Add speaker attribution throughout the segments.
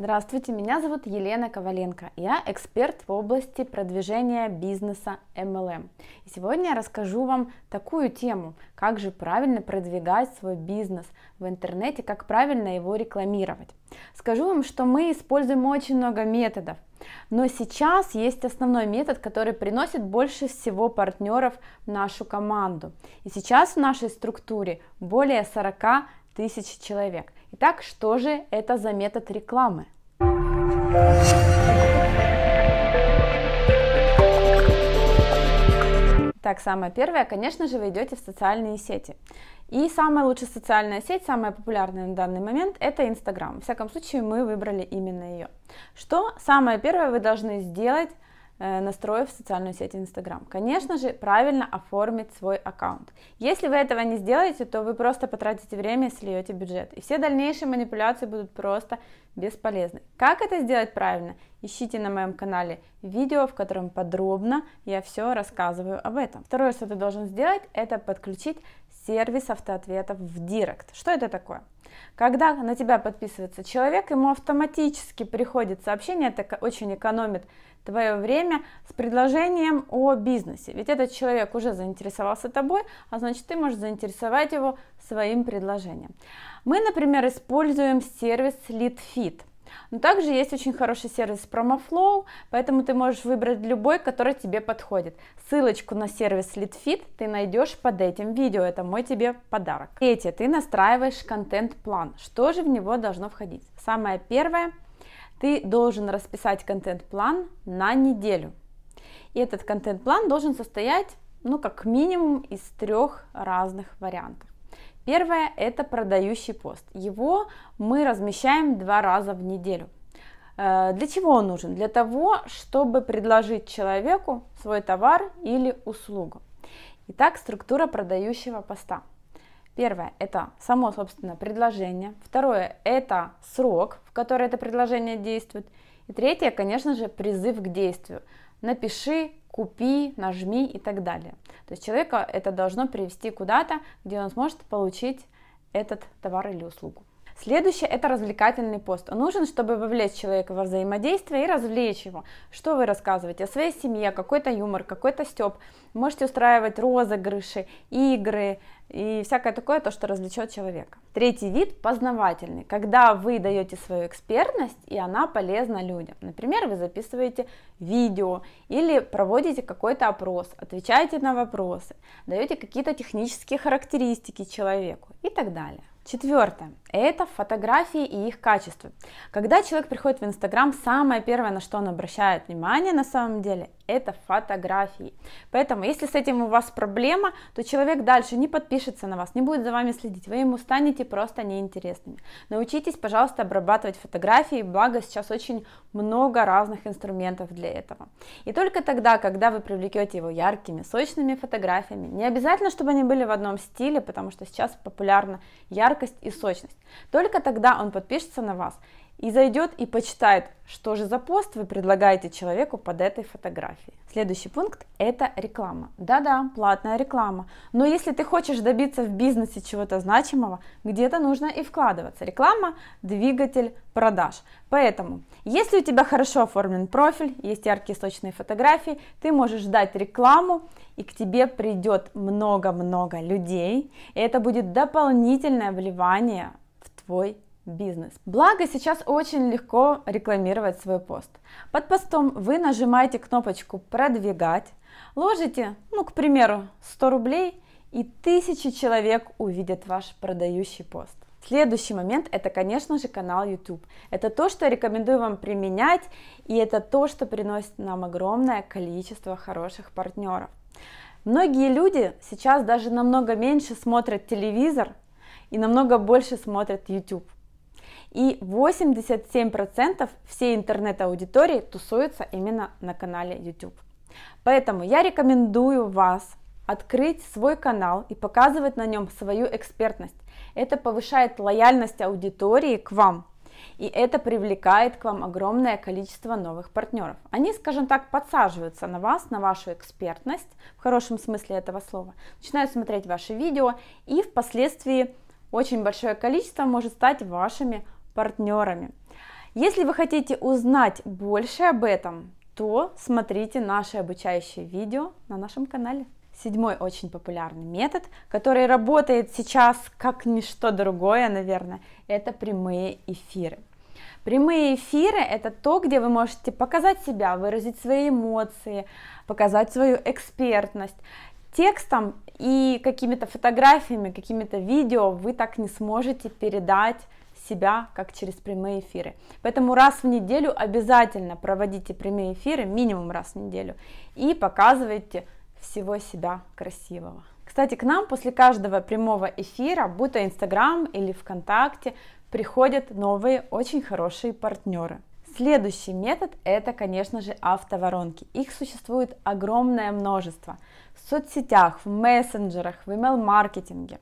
Speaker 1: Здравствуйте, меня зовут Елена Коваленко. Я эксперт в области продвижения бизнеса MLM. И сегодня я расскажу вам такую тему, как же правильно продвигать свой бизнес в интернете, как правильно его рекламировать. Скажу вам, что мы используем очень много методов, но сейчас есть основной метод, который приносит больше всего партнеров в нашу команду. И сейчас в нашей структуре более 40 тысяч человек. Итак, что же это за метод рекламы? Так, самое первое, конечно же, вы идете в социальные сети. И самая лучшая социальная сеть, самая популярная на данный момент, это Инстаграм. В всяком случае, мы выбрали именно ее. Что самое первое вы должны сделать Э, настроив социальную сеть Instagram. Конечно же, правильно оформить свой аккаунт. Если вы этого не сделаете, то вы просто потратите время и сольете бюджет. И все дальнейшие манипуляции будут просто бесполезны. Как это сделать правильно? Ищите на моем канале видео, в котором подробно я все рассказываю об этом. Второе, что ты должен сделать, это подключить сервис автоответов в Директ. Что это такое? Когда на тебя подписывается человек, ему автоматически приходит сообщение, это очень экономит твое время с предложением о бизнесе. Ведь этот человек уже заинтересовался тобой, а значит ты можешь заинтересовать его своим предложением. Мы, например, используем сервис LeadFit. Но также есть очень хороший сервис PromoFlow, поэтому ты можешь выбрать любой, который тебе подходит. Ссылочку на сервис LeadFit ты найдешь под этим видео, это мой тебе подарок. Третье, ты настраиваешь контент-план. Что же в него должно входить? Самое первое, ты должен расписать контент-план на неделю. И этот контент-план должен состоять, ну, как минимум из трех разных вариантов. Первое – это продающий пост. Его мы размещаем два раза в неделю. Э, для чего он нужен? Для того, чтобы предложить человеку свой товар или услугу. Итак, структура продающего поста. Первое – это само, собственно, предложение. Второе – это срок, в который это предложение действует. И третье, конечно же, призыв к действию. Напиши, купи, нажми и так далее. То есть человека это должно привести куда-то, где он сможет получить этот товар или услугу. Следующее – это развлекательный пост. Он нужен, чтобы вовлечь человека во взаимодействие и развлечь его. Что вы рассказываете о своей семье, какой-то юмор, какой-то степ. Можете устраивать розыгрыши, игры и всякое такое, то, что развлечет человека. Третий вид – познавательный, когда вы даете свою экспертность, и она полезна людям. Например, вы записываете видео или проводите какой-то опрос, отвечаете на вопросы, даете какие-то технические характеристики человеку и так далее. Четвертое. Это фотографии и их качество. Когда человек приходит в Инстаграм, самое первое, на что он обращает внимание на самом деле, это фотографии. Поэтому, если с этим у вас проблема, то человек дальше не подпишется на вас, не будет за вами следить, вы ему станете просто неинтересными. Научитесь, пожалуйста, обрабатывать фотографии, благо сейчас очень много разных инструментов для этого. И только тогда, когда вы привлекете его яркими, сочными фотографиями, не обязательно, чтобы они были в одном стиле, потому что сейчас популярна яркость и сочность, только тогда он подпишется на вас и зайдет и почитает, что же за пост вы предлагаете человеку под этой фотографией. Следующий пункт – это реклама. Да-да, платная реклама. Но если ты хочешь добиться в бизнесе чего-то значимого, где-то нужно и вкладываться. Реклама – двигатель продаж. Поэтому, если у тебя хорошо оформлен профиль, есть яркие сочные фотографии, ты можешь ждать рекламу, и к тебе придет много-много людей, и это будет дополнительное вливание в твой бизнес. Благо сейчас очень легко рекламировать свой пост. Под постом вы нажимаете кнопочку «Продвигать», ложите, ну, к примеру, 100 рублей, и тысячи человек увидят ваш продающий пост. Следующий момент – это, конечно же, канал YouTube. Это то, что я рекомендую вам применять, и это то, что приносит нам огромное количество хороших партнеров. Многие люди сейчас даже намного меньше смотрят телевизор и намного больше смотрят YouTube. И 87% всей интернет-аудитории тусуется именно на канале YouTube. Поэтому я рекомендую вас открыть свой канал и показывать на нем свою экспертность. Это повышает лояльность аудитории к вам, и это привлекает к вам огромное количество новых партнеров. Они, скажем так, подсаживаются на вас, на вашу экспертность, в хорошем смысле этого слова, начинают смотреть ваши видео, и впоследствии очень большое количество может стать вашими партнерами. Если вы хотите узнать больше об этом, то смотрите наше обучающее видео на нашем канале. Седьмой очень популярный метод, который работает сейчас как ничто другое, наверное, это прямые эфиры. Прямые эфиры – это то, где вы можете показать себя, выразить свои эмоции, показать свою экспертность текстом и какими-то фотографиями, какими-то видео вы так не сможете передать себя, как через прямые эфиры. Поэтому раз в неделю обязательно проводите прямые эфиры, минимум раз в неделю, и показывайте всего себя красивого. Кстати, к нам после каждого прямого эфира, будь то Инстаграм или ВКонтакте, приходят новые очень хорошие партнеры – Следующий метод – это, конечно же, автоворонки. Их существует огромное множество в соцсетях, в мессенджерах, в email-маркетинге.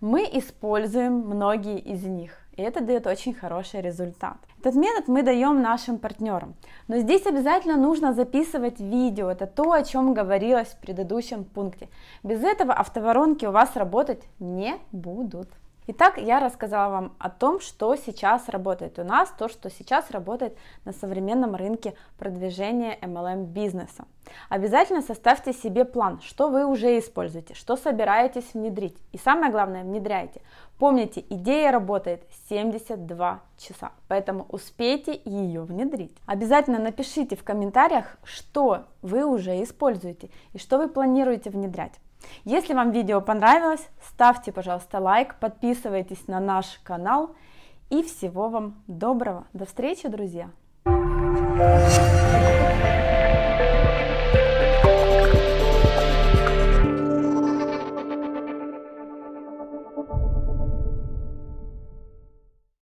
Speaker 1: Мы используем многие из них, и это дает очень хороший результат. Этот метод мы даем нашим партнерам, но здесь обязательно нужно записывать видео, это то, о чем говорилось в предыдущем пункте. Без этого автоворонки у вас работать не будут. Итак, я рассказала вам о том, что сейчас работает у нас, то, что сейчас работает на современном рынке продвижения MLM бизнеса. Обязательно составьте себе план, что вы уже используете, что собираетесь внедрить. И самое главное, внедряйте. Помните, идея работает 72 часа, поэтому успейте ее внедрить. Обязательно напишите в комментариях, что вы уже используете и что вы планируете внедрять. Если вам видео понравилось, ставьте, пожалуйста, лайк, подписывайтесь на наш канал и всего вам доброго. До встречи, друзья!